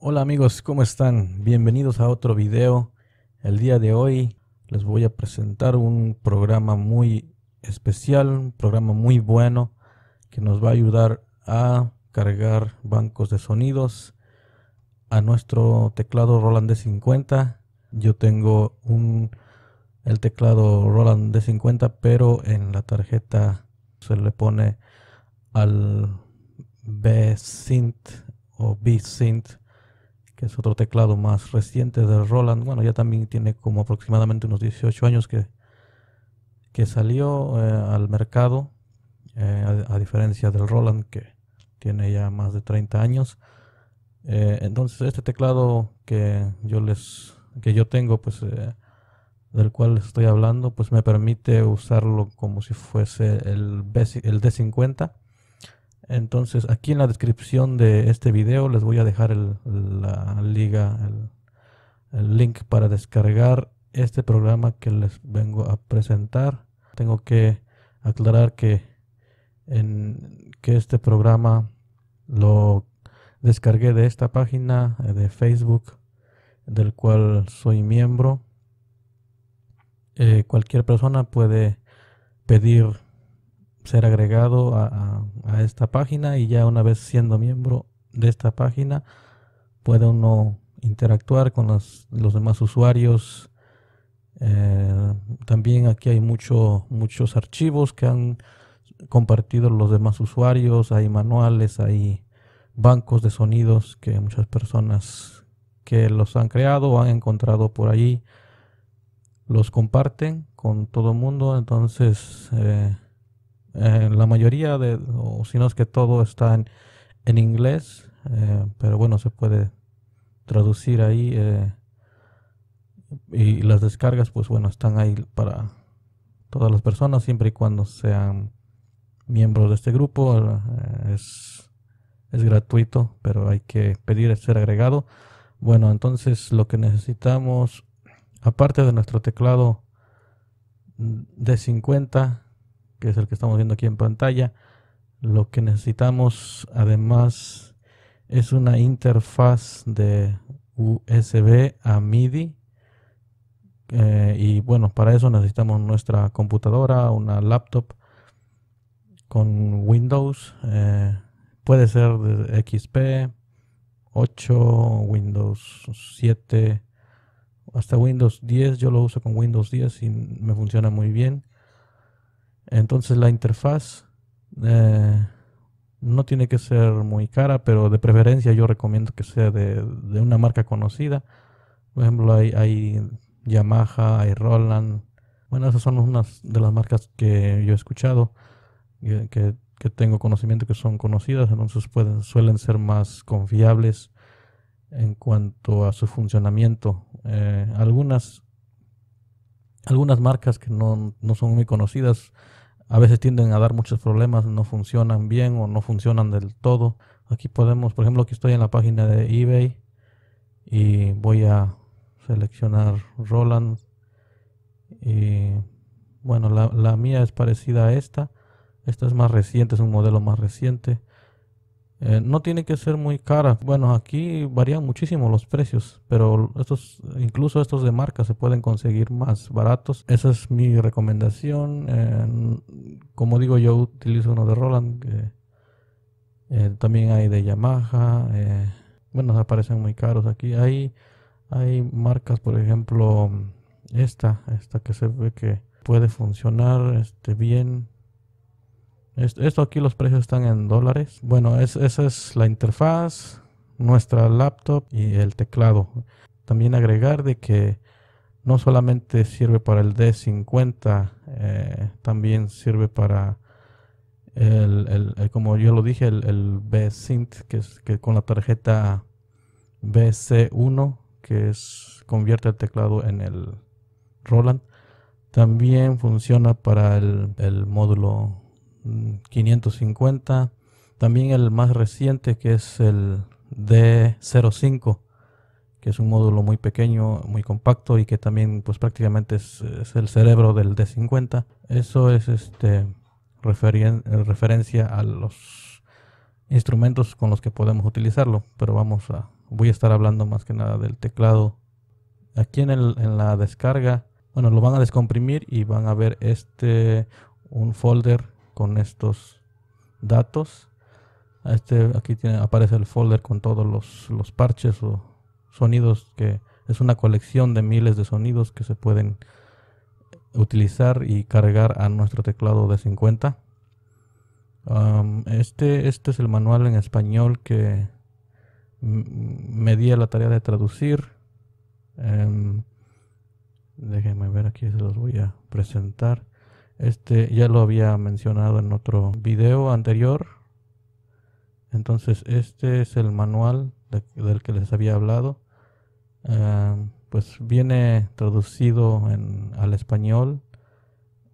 Hola amigos, ¿cómo están? Bienvenidos a otro video. El día de hoy les voy a presentar un programa muy especial, un programa muy bueno que nos va a ayudar a cargar bancos de sonidos a nuestro teclado Roland D50. Yo tengo un el teclado Roland D50, pero en la tarjeta se le pone al B-Synth o B-Synth que es otro teclado más reciente del Roland. Bueno, ya también tiene como aproximadamente unos 18 años que, que salió eh, al mercado, eh, a, diferencia del Roland que tiene ya más de 30 años. Eh, entonces este teclado que yo les que yo tengo, pues del cual estoy hablando, pues me permite usarlo como si fuese el, el D50 entonces, aquí en la descripción de este video les voy a dejar el, la liga, el, link para descargar este programa que les vengo a presentar. Tengo que aclarar que, que este programa lo descargué de esta página eh, de Facebook del cual soy miembro. Eh, cualquier persona puede pedir ser agregado a, esta página y ya una vez siendo miembro de esta página puede uno interactuar con los, demás usuarios. Eh, también aquí hay mucho, muchos archivos que han compartido los demás usuarios, hay manuales, hay bancos de sonidos que muchas personas que los han creado o han encontrado por allí los comparten con todo el mundo, entonces eh, eh, la mayoría de, o si no es que todo está en, en inglés, eh, pero bueno, se puede traducir ahí. Eh, y las descargas, pues bueno, están ahí para todas las personas, siempre y cuando sean miembros de este grupo. es, es gratuito, pero hay que pedir ser agregado. Bueno, entonces lo que necesitamos, aparte de nuestro teclado de 50, que es el que estamos viendo aquí en pantalla. Lo que necesitamos además es una interfaz de USB a MIDI. Eh, y bueno, para eso necesitamos nuestra computadora, una laptop con Windows. Eh, puede ser de XP, 8, Windows 7, hasta Windows 10. Yo lo uso con Windows 10 y me funciona muy bien. Entonces la interfaz eh, no tiene que ser muy cara, pero de preferencia yo recomiendo que sea de, una marca conocida. Por ejemplo, hay, hay, Yamaha, hay Roland. Bueno, esas son unas de las marcas que yo he escuchado, que, que, tengo conocimiento que son conocidas, entonces pueden, suelen ser más confiables en cuanto a su funcionamiento. Eh, algunas, algunas marcas que no son muy conocidas, a veces tienden a dar muchos problemas, no funcionan bien o no funcionan del todo. Aquí podemos, por ejemplo, aquí estoy en la página de eBay y voy a seleccionar Roland. Y bueno, la, la mía es parecida a esta. Esta es más reciente, es un modelo más reciente. Eh, no tiene que ser muy cara. Bueno, aquí varían muchísimo los precios, pero estos, incluso estos de marca se pueden conseguir más baratos. Esa es mi recomendación. Eh, como digo, yo utilizo uno de Roland. Eh, también hay de Yamaha. bueno, aparecen muy caros aquí. Hay, hay marcas, por ejemplo, esta, esta que se ve que puede funcionar este, bien esto aquí los precios están en dólares. Bueno, es, esa es la interfaz, nuestra laptop y el teclado. También agregar de que no solamente sirve para el D50, eh, también sirve para el, como yo lo dije, el, el B-Synth, que es que con la tarjeta BC1, que es convierte el teclado en el Roland. También funciona para el módulo 550. También el más reciente que es el D05, que es un módulo muy pequeño, muy compacto y que también pues prácticamente es, el cerebro del D50. Eso es este referencia a los instrumentos con los que podemos utilizarlo, pero vamos a voy a estar hablando más que nada del teclado. Aquí en, en la descarga, bueno, lo van a descomprimir y van a ver este un folder con estos datos. Este, aquí aparece el folder con todos los, parches o sonidos que es una colección de miles de sonidos que se pueden utilizar y cargar a nuestro teclado de 50. este, este es el manual en español que me di la tarea de traducir. Em, déjenme ver aquí, se los voy a presentar. Este ya lo había mencionado en otro video anterior. Entonces este es el manual del que les había hablado. Ah, pues viene traducido al español.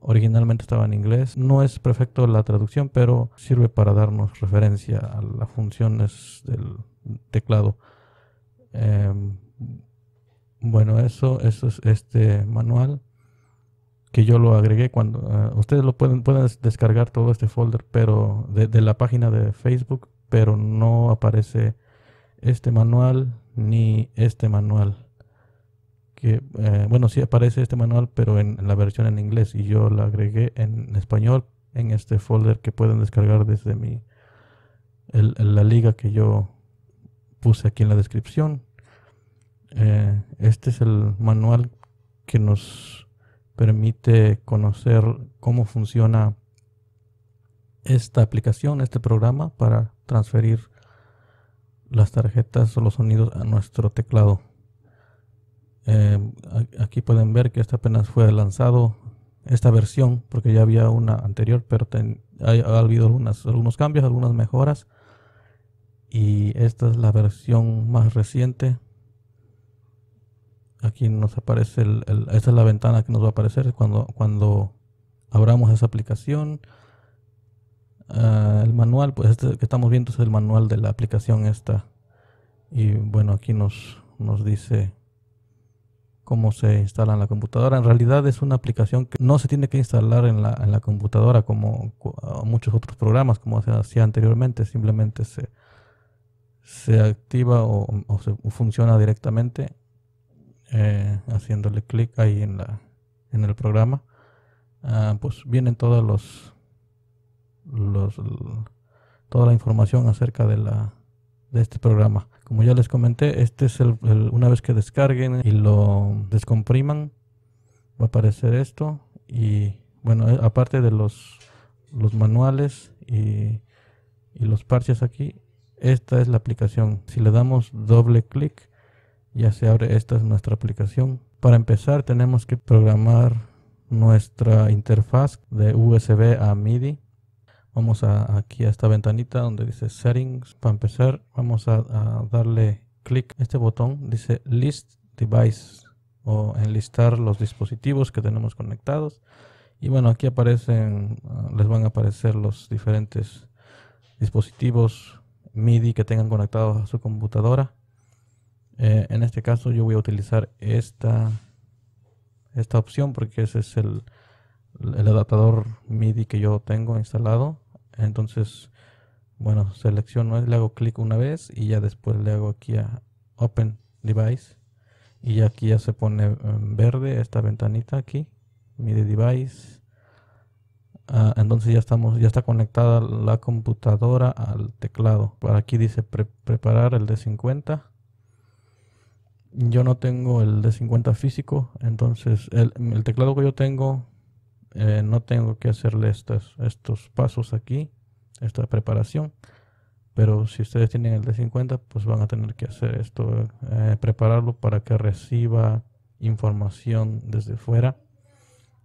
Originalmente estaba en inglés. No es perfecto la traducción, pero sirve para darnos referencia a las funciones del teclado. Em, bueno, eso es este manual que yo lo agregué cuando ah, ustedes lo pueden pueden descargar todo este folder pero de, la página de Facebook pero no aparece este manual ni este manual eh, bueno sí aparece este manual pero en, la versión en inglés y yo la agregué en español en este folder que pueden descargar desde mi la liga que yo puse aquí en la descripción eh, este es el manual que nos permite conocer cómo funciona esta aplicación, este programa para transferir las tarjetas o los sonidos a nuestro teclado. Eh, aquí pueden ver que esta apenas fue lanzado esta versión porque ya había una anterior pero ha habido algunos cambios, algunas mejoras y esta es la versión más reciente aquí nos aparece, el, esa es la ventana que nos va a aparecer cuando, cuando abramos esa aplicación. Ah, el manual, pues este que estamos viendo es el manual de la aplicación esta. Y bueno, aquí nos, nos dice cómo se instala en la computadora. En realidad es una aplicación que no se tiene que instalar en la, computadora como ah, muchos otros programas, como se hacía anteriormente. Simplemente se, se activa o funciona directamente eh, haciéndole clic ahí en, la, en el programa, ah, pues vienen todos los, los toda la información acerca de la de este programa. Como ya les comenté, este es el, una vez que descarguen y lo descompriman, va a aparecer esto y bueno, eh, aparte de los manuales y, y los parches aquí, esta es la aplicación. Si le damos doble clic ya se abre esta es nuestra aplicación para empezar tenemos que programar nuestra interfaz de USB a MIDI vamos a, aquí a esta ventanita donde dice settings para empezar vamos a, darle clic este botón dice list device o enlistar los dispositivos que tenemos conectados y bueno aquí aparecen ah, les van a aparecer los diferentes dispositivos MIDI que tengan conectados a su computadora eh, en este caso yo voy a utilizar esta, esta opción porque ese es el, adaptador MIDI que yo tengo instalado. Entonces, bueno, selecciono, le hago clic una vez y ya después le hago aquí a Open Device. Y aquí ya se pone eh, verde esta ventanita aquí, MIDI Device. Ah, entonces ya estamos, ya está conectada la computadora al teclado. Por aquí dice preparar el d 50 yo no tengo el d 50 físico, entonces el, teclado que yo tengo, eh, no tengo que hacerle estas, estos pasos aquí, esta preparación. Pero si ustedes tienen el d 50, pues van a tener que hacer esto, eh, prepararlo para que reciba información desde fuera.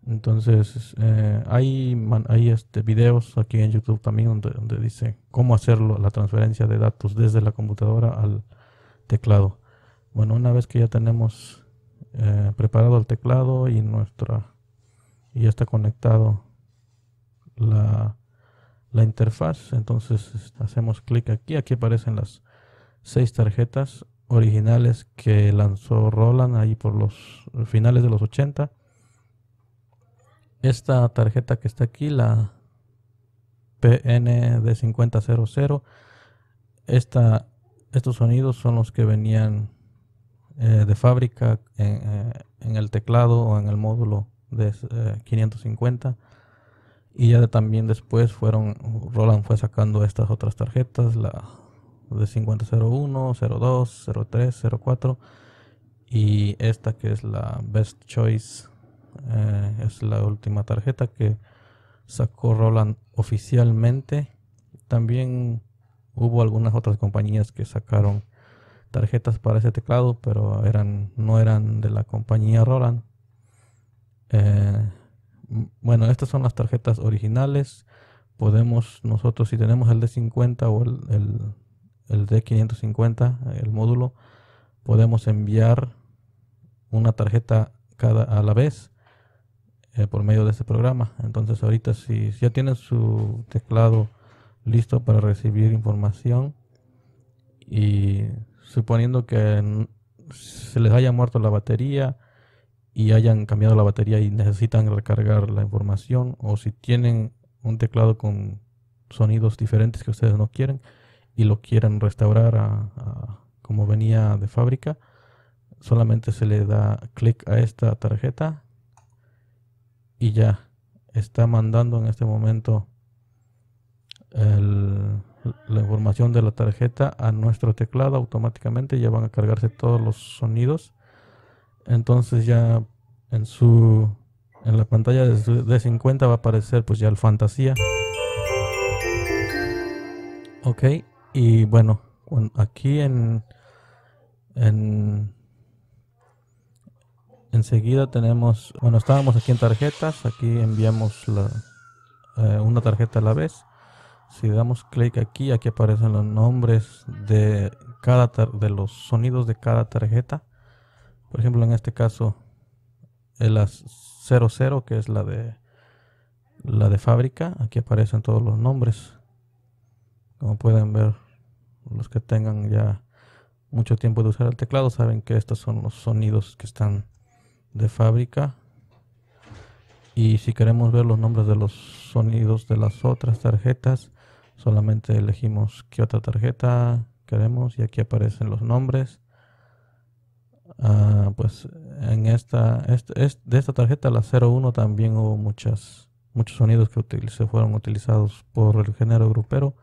Entonces, eh, hay, hay este, videos aquí en YouTube también donde dice cómo hacerlo, la transferencia de datos desde la computadora al teclado. Bueno, una vez que ya tenemos eh, preparado el teclado y nuestra y ya está conectado la, la interfaz, entonces este, hacemos clic aquí. Aquí aparecen las seis tarjetas originales que lanzó Roland ahí por los finales de los 80. Esta tarjeta que está aquí, la PND5000, esta, estos sonidos son los que venían eh, de fábrica eh, en, el teclado o en el módulo de 550 eh, y ya también después fueron Roland fue sacando estas otras tarjetas la de 5001 02 03 04 y esta que es la Best Choice es la última tarjeta que sacó Roland oficialmente también hubo algunas otras compañías que sacaron tarjetas para ese teclado, pero eran, no eran de la compañía Roland. Eh, bueno, estas son las tarjetas originales. Podemos nosotros, si tenemos el D50 o el, el, D550, el módulo, podemos enviar una tarjeta cada a la vez eh, por medio de ese programa. Entonces ahorita si, si ya tienen su teclado listo para recibir información y suponiendo que se les haya muerto la batería y hayan cambiado la batería y necesitan recargar la información o si tienen un teclado con sonidos diferentes que ustedes no quieren y lo quieren restaurar como venía de fábrica, solamente se le da clic a esta tarjeta y ya está mandando en este momento el, la información de la tarjeta a nuestro teclado automáticamente ya van a cargarse todos los sonidos entonces ya en su en la pantalla de, 50 va a aparecer pues ya el fantasía ok y bueno aquí en en enseguida tenemos bueno estábamos aquí en tarjetas aquí enviamos eh, una tarjeta a la vez si damos clic aquí, aquí aparecen los nombres de, cada de los sonidos de cada tarjeta. Por ejemplo, en este caso, la 00, que es la de, la de fábrica. Aquí aparecen todos los nombres. Como pueden ver, los que tengan ya mucho tiempo de usar el teclado saben que estos son los sonidos que están de fábrica y si queremos ver los nombres de los sonidos de las otras tarjetas Solamente elegimos qué otra tarjeta queremos y aquí aparecen los nombres. Ah, pues en esta, este, de esta tarjeta, la 01, también hubo muchas, muchos sonidos que se fueron utilizados por el género grupero,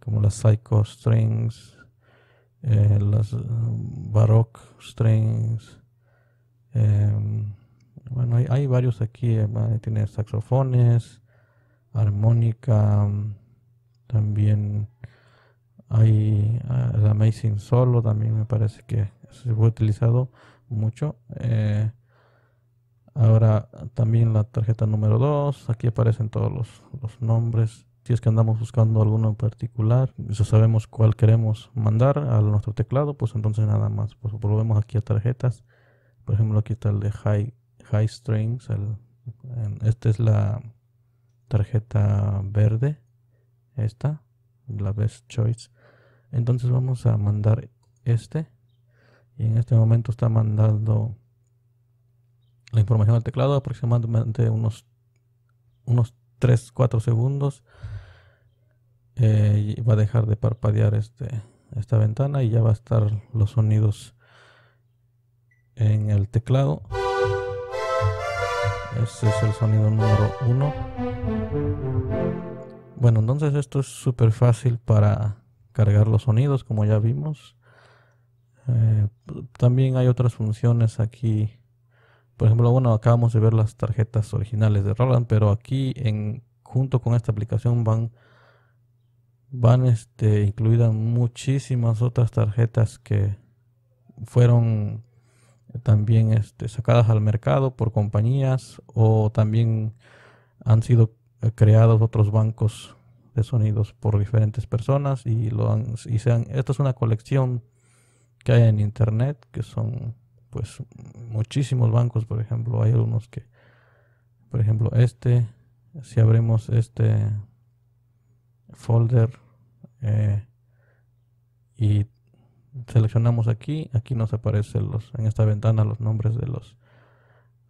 como las psycho strings, eh, las mm, baroque strings. Em, bueno, hay, varios aquí, eh, tiene saxofones, armónica. Mm, también hay ah, el Amazing Solo, también me parece que se fue utilizado mucho. Eh, ahora también la tarjeta número 2, aquí aparecen todos los, nombres. Si es que andamos buscando alguno en particular, si sabemos cuál queremos mandar a nuestro teclado, pues entonces nada más. Pues volvemos aquí a tarjetas. Por ejemplo, aquí está el de High, high Strings. esta es la tarjeta verde esta, la best choice. Entonces vamos a mandar este. Y en este momento está mandando la información al teclado aproximadamente unos, unos 3, 4 segundos. Eh, y va a dejar de parpadear este, esta ventana y ya va a estar los sonidos en el teclado. ese es el sonido número 1. Bueno, entonces esto es súper fácil para cargar los sonidos, como ya vimos. Eh, también hay otras funciones aquí. Por ejemplo, bueno, acabamos de ver las tarjetas originales de Roland, pero aquí en, junto con esta aplicación van, van este, incluidas muchísimas otras tarjetas que fueron también este, sacadas al mercado por compañías o también han sido eh, creados otros bancos de sonidos por diferentes personas y lo han, y sean esta es una colección que hay en internet que son pues muchísimos bancos por ejemplo hay algunos que por ejemplo este si abrimos este folder eh, y seleccionamos aquí aquí nos aparecen los en esta ventana los nombres de los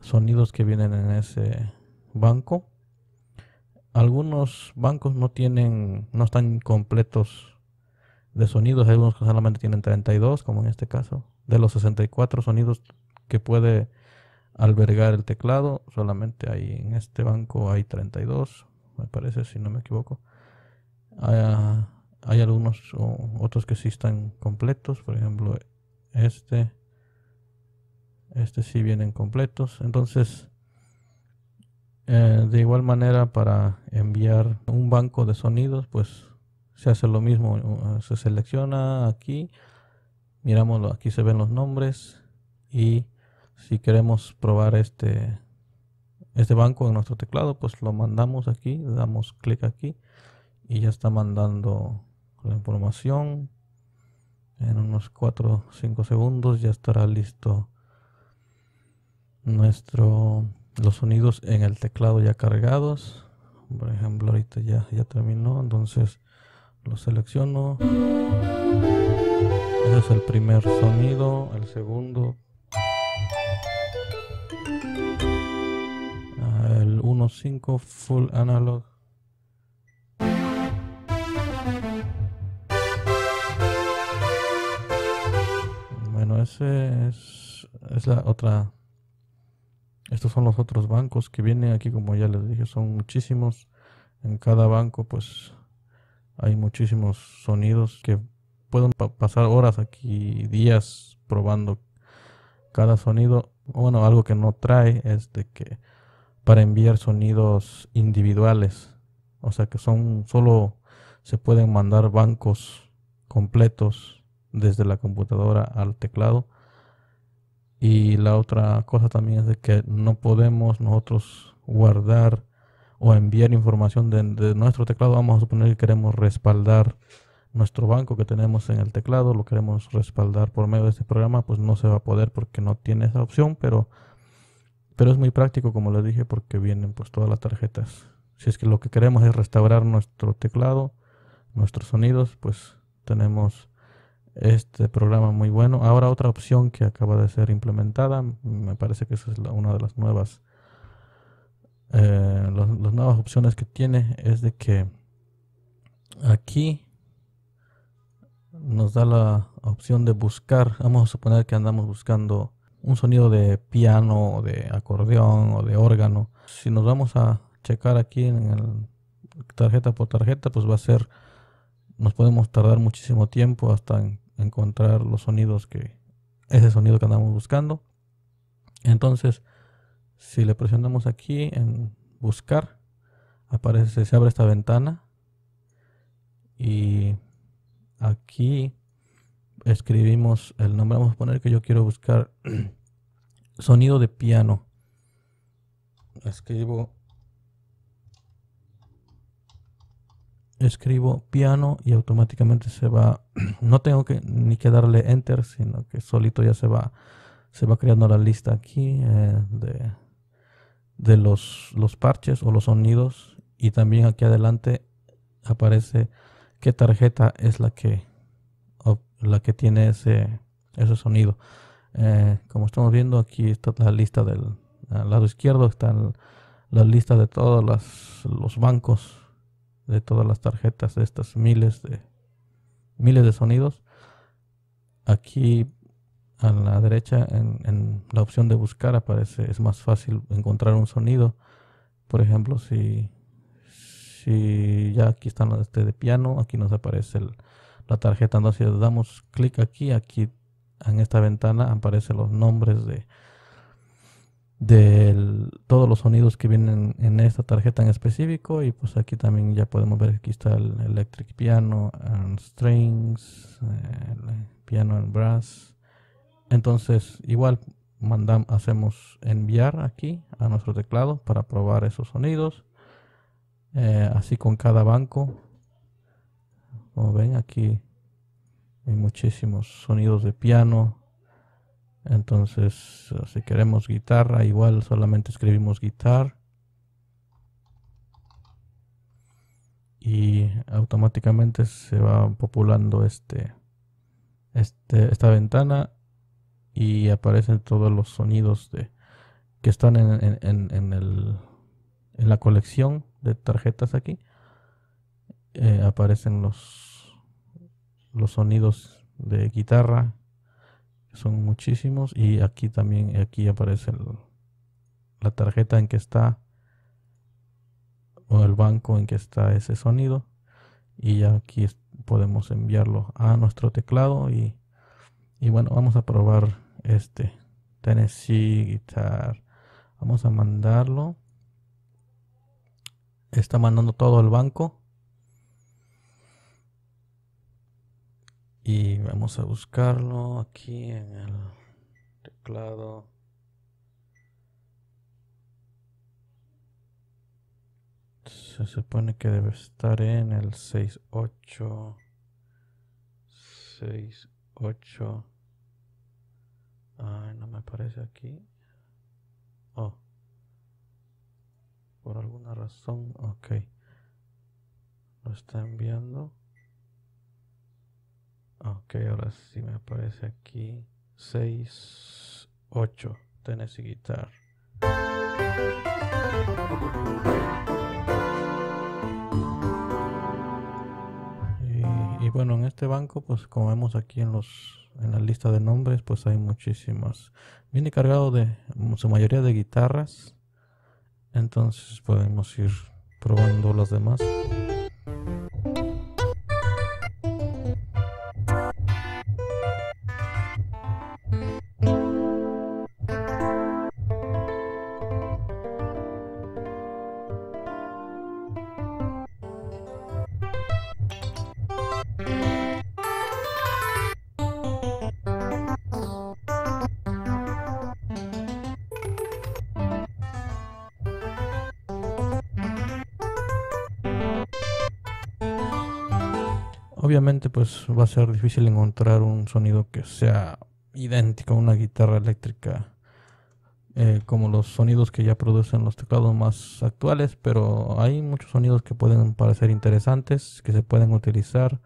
sonidos que vienen en ese banco algunos bancos no tienen, no están completos de sonidos, hay algunos que solamente tienen 32, como en este caso. De los 64 sonidos que puede albergar el teclado, solamente hay en este banco hay 32, me parece, si no me equivoco. Ah, hay, algunos otros que sí están completos, por ejemplo, este, este sí vienen completos. Entonces, eh, de igual manera, para enviar un banco de sonidos, pues se hace lo mismo. Eh, se selecciona aquí, miramos, aquí se ven los nombres y si queremos probar este, este banco en nuestro teclado, pues lo mandamos aquí, damos clic aquí y ya está mandando la información. En unos 4 o 5 segundos ya estará listo nuestro los sonidos en el teclado ya cargados por ejemplo ahorita ya, ya terminó entonces lo selecciono ese es el primer sonido el segundo ah, el 1.5 full analog bueno ese es, es la otra estos son los otros bancos que vienen aquí, como ya les dije, son muchísimos. En cada banco pues hay muchísimos sonidos que pueden pasar horas aquí, días probando cada sonido. Bueno, algo que no trae es de que para enviar sonidos individuales, o sea que son solo se pueden mandar bancos completos desde la computadora al teclado y la otra cosa también es de que no podemos nosotros guardar o enviar información de, nuestro teclado. Vamos a suponer que queremos respaldar nuestro banco que tenemos en el teclado, lo queremos respaldar por medio de este programa, pues no se va a poder porque no tiene esa opción, pero, pero es muy práctico, como les dije, porque vienen pues todas las tarjetas. Si es que lo que queremos es restaurar nuestro teclado, nuestros sonidos, pues tenemos este programa muy bueno. Ahora otra opción que acaba de ser implementada, me parece que esa es una de las nuevas, eh, las nuevas opciones que tiene, es de que aquí nos da la opción de buscar, vamos a suponer que andamos buscando un sonido de piano, de acordeón o de órgano. Si nos vamos a checar aquí en el tarjeta por tarjeta, pues va a ser nos podemos tardar muchísimo tiempo hasta en encontrar los sonidos que ese sonido que andamos buscando entonces si le presionamos aquí en buscar aparece se abre esta ventana y aquí escribimos el nombre vamos a poner que yo quiero buscar sonido de piano escribo escribo piano y automáticamente se va, no tengo que ni que darle enter, sino que solito ya se va, se va creando la lista aquí eh, de, los, los parches o los sonidos y también aquí adelante aparece qué tarjeta es la que, la que tiene ese, ese sonido. Eh, como estamos viendo aquí está la lista del lado izquierdo, está la lista de todos los bancos de todas las tarjetas, de estas miles de, miles de sonidos. Aquí a la derecha en, la opción de buscar aparece, es más fácil encontrar un sonido. Por ejemplo, si, si ya aquí están los de piano, aquí nos aparece la tarjeta. Entonces, damos clic aquí, aquí en esta ventana aparecen los nombres de, de todos los sonidos que vienen en esta tarjeta en específico y pues aquí también ya podemos ver que aquí está el electric piano strings el piano and brass entonces igual mandamos hacemos enviar aquí a nuestro teclado para probar esos sonidos eh, así con cada banco como ven aquí hay muchísimos sonidos de piano entonces, eh, si queremos guitarra, igual solamente escribimos guitar. Y automáticamente se va populando este, este, esta ventana y aparecen todos los sonidos de, que están en, en, en, el, en la colección de tarjetas aquí. Eh, aparecen los, los sonidos de guitarra son muchísimos y aquí también aquí aparece la tarjeta en que está o el banco en que está ese sonido y ya aquí podemos enviarlo a nuestro teclado y, y bueno vamos a probar este Tennessee Guitar vamos a mandarlo está mandando todo el banco Y vamos a buscarlo aquí en el teclado. Se supone que debe estar en el 68 68 Ay, no me parece aquí. Oh. Por alguna razón, ok. Lo está enviando. Ok, ahora sí me aparece aquí. 6, 8. Tennessee Guitar. Y, y, bueno, en este banco, pues como vemos aquí en los en la lista de nombres, pues hay muchísimas. Viene cargado de su mayoría de guitarras. Entonces podemos ir probando las demás. Obviamente pues va a ser difícil encontrar un sonido que sea idéntico a una guitarra eléctrica eh, como los sonidos que ya producen los teclados más actuales, pero hay muchos sonidos que pueden parecer interesantes, que se pueden utilizar.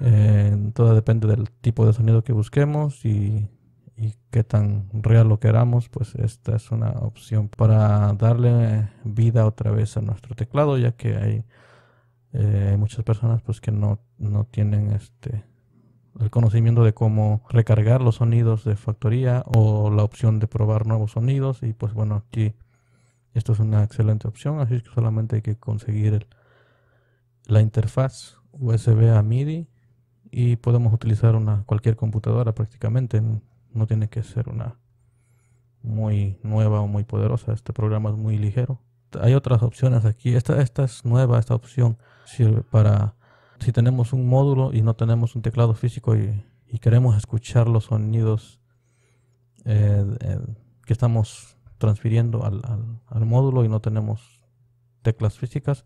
Eh, todo depende del tipo de sonido que busquemos y, y, qué tan real lo queramos, pues esta es una opción para darle vida otra vez a nuestro teclado, ya que hay eh, hay muchas personas pues que no, no tienen este el conocimiento de cómo recargar los sonidos de factoría o la opción de probar nuevos sonidos y pues bueno aquí esto es una excelente opción así que solamente hay que conseguir el, la interfaz USB a MIDI y podemos utilizar una cualquier computadora prácticamente no tiene que ser una muy nueva o muy poderosa este programa es muy ligero hay otras opciones aquí. Esta, esta es nueva, esta opción sirve para si tenemos un módulo y no tenemos un teclado físico y, queremos escuchar los sonidos eh, eh, que estamos transfiriendo al, módulo y no tenemos teclas físicas,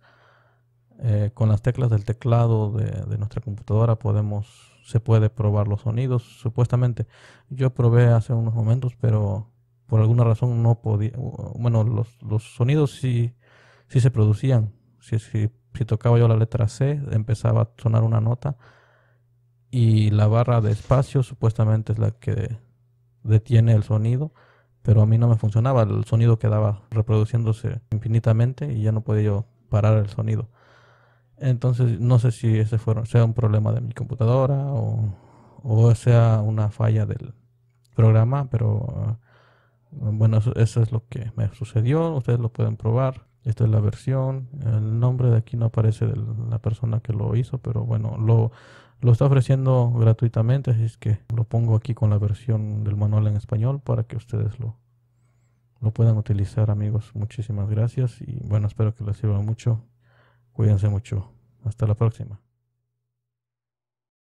eh, con las teclas del teclado de, de, nuestra computadora podemos, se puede probar los sonidos, supuestamente. Yo probé hace unos momentos, pero por alguna razón no podía, bueno, los, los sonidos sí, se producían. Si, tocaba yo la letra C, empezaba a sonar una nota y la barra de espacio supuestamente es la que detiene el sonido, pero a mí no me funcionaba, el sonido quedaba reproduciéndose infinitamente y ya no podía yo parar el sonido. Entonces no sé si ese fue sea un problema de mi computadora o, o sea una falla del programa, pero bueno, eso, es lo que me sucedió. Ustedes lo pueden probar. Esta es la versión. El nombre de aquí no aparece de la persona que lo hizo, pero bueno, lo, lo está ofreciendo gratuitamente. Así es que lo pongo aquí con la versión del manual en español para que ustedes lo, lo puedan utilizar, amigos. Muchísimas gracias y bueno, espero que les sirva mucho. Cuídense mucho. Hasta la próxima.